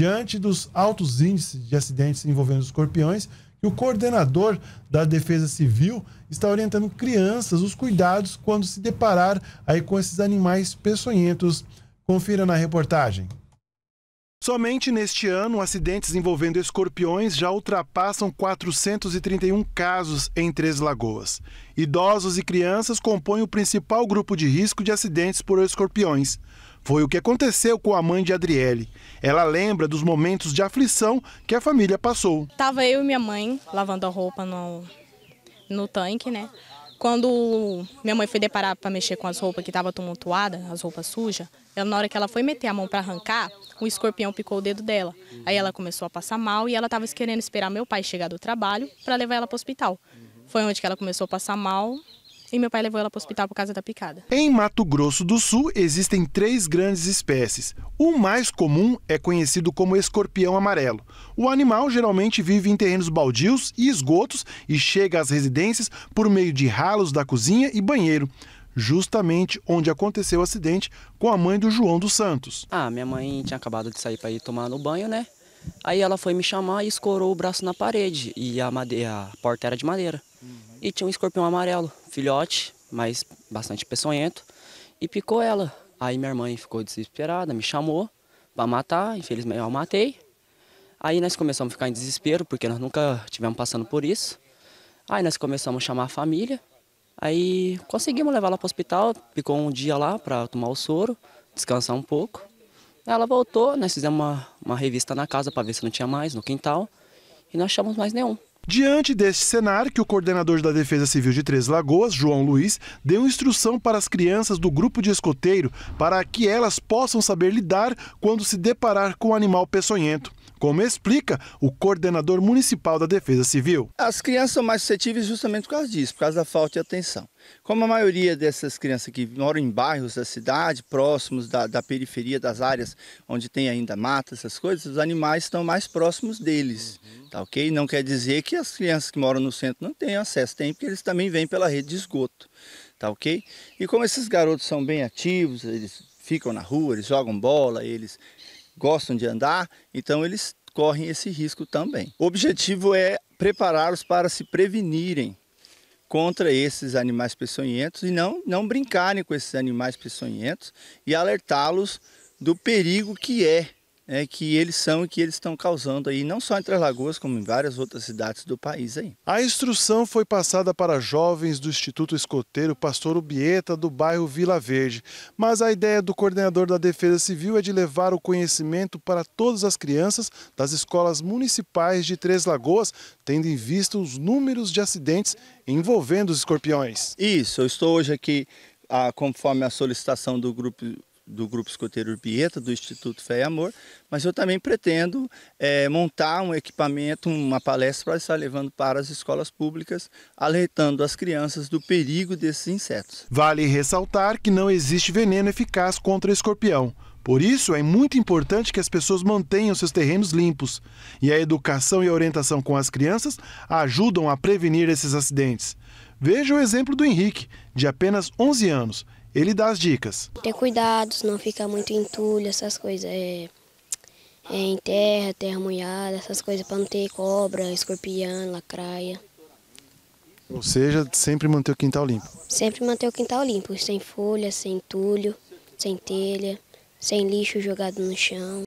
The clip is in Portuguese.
diante dos altos índices de acidentes envolvendo escorpiões, que o coordenador da Defesa Civil está orientando crianças os cuidados quando se deparar aí com esses animais peçonhentos. Confira na reportagem. Somente neste ano, acidentes envolvendo escorpiões já ultrapassam 431 casos em Três Lagoas. Idosos e crianças compõem o principal grupo de risco de acidentes por escorpiões. Foi o que aconteceu com a mãe de Adriele. Ela lembra dos momentos de aflição que a família passou. Tava eu e minha mãe lavando a roupa no, no tanque, né? Quando minha mãe foi deparar para mexer com as roupas que estavam tumultuadas, as roupas sujas, ela, na hora que ela foi meter a mão para arrancar, um escorpião picou o dedo dela. Aí ela começou a passar mal e ela estava querendo esperar meu pai chegar do trabalho para levar ela para o hospital. Foi onde que ela começou a passar mal e meu pai levou ela para o hospital por causa da picada. Em Mato Grosso do Sul existem três grandes espécies. O mais comum é conhecido como escorpião amarelo. O animal geralmente vive em terrenos baldios e esgotos e chega às residências por meio de ralos da cozinha e banheiro justamente onde aconteceu o acidente com a mãe do João dos Santos. Ah, minha mãe tinha acabado de sair para ir tomar no banho, né? Aí ela foi me chamar e escorou o braço na parede e a, madeira, a porta era de madeira. E tinha um escorpião amarelo, filhote, mas bastante peçonhento, e picou ela. Aí minha mãe ficou desesperada, me chamou para matar, infelizmente eu matei. Aí nós começamos a ficar em desespero, porque nós nunca tivemos passando por isso. Aí nós começamos a chamar a família, aí conseguimos levar ela para o hospital, ficou um dia lá para tomar o soro, descansar um pouco. Ela voltou, nós fizemos uma, uma revista na casa para ver se não tinha mais, no quintal, e não achamos mais nenhum. Diante deste cenário, que o coordenador da Defesa Civil de Três Lagoas, João Luiz, deu instrução para as crianças do grupo de escoteiro para que elas possam saber lidar quando se deparar com o animal peçonhento como explica o coordenador municipal da Defesa Civil. As crianças são mais suscetíveis justamente por causa disso, por causa da falta de atenção. Como a maioria dessas crianças que moram em bairros da cidade, próximos da, da periferia, das áreas onde tem ainda mata, essas coisas, os animais estão mais próximos deles, uhum. tá ok? Não quer dizer que as crianças que moram no centro não tenham acesso, tem, porque eles também vêm pela rede de esgoto, tá ok? E como esses garotos são bem ativos, eles ficam na rua, eles jogam bola, eles gostam de andar, então eles correm esse risco também. O objetivo é prepará-los para se prevenirem contra esses animais peçonhentos e não, não brincarem com esses animais peçonhentos e alertá-los do perigo que é é, que eles são e que eles estão causando aí, não só em Três Lagoas, como em várias outras cidades do país aí. A instrução foi passada para jovens do Instituto Escoteiro Pastor Ubieta, do bairro Vila Verde. Mas a ideia do coordenador da Defesa Civil é de levar o conhecimento para todas as crianças das escolas municipais de Três Lagoas, tendo em vista os números de acidentes envolvendo os escorpiões. Isso, eu estou hoje aqui, ah, conforme a solicitação do grupo do Grupo Escoteiro Urbieta, do Instituto Fé e Amor, mas eu também pretendo é, montar um equipamento, uma palestra para estar levando para as escolas públicas, alertando as crianças do perigo desses insetos. Vale ressaltar que não existe veneno eficaz contra escorpião. Por isso, é muito importante que as pessoas mantenham seus terrenos limpos. E a educação e a orientação com as crianças ajudam a prevenir esses acidentes. Veja o exemplo do Henrique, de apenas 11 anos. Ele dá as dicas. Ter cuidados, não ficar muito em entulho, essas coisas. É, é em terra, terra molhada, essas coisas, para não ter cobra, escorpião, lacraia. Ou seja, sempre manter o quintal limpo? Sempre manter o quintal limpo, sem folha, sem entulho, sem telha, sem lixo jogado no chão.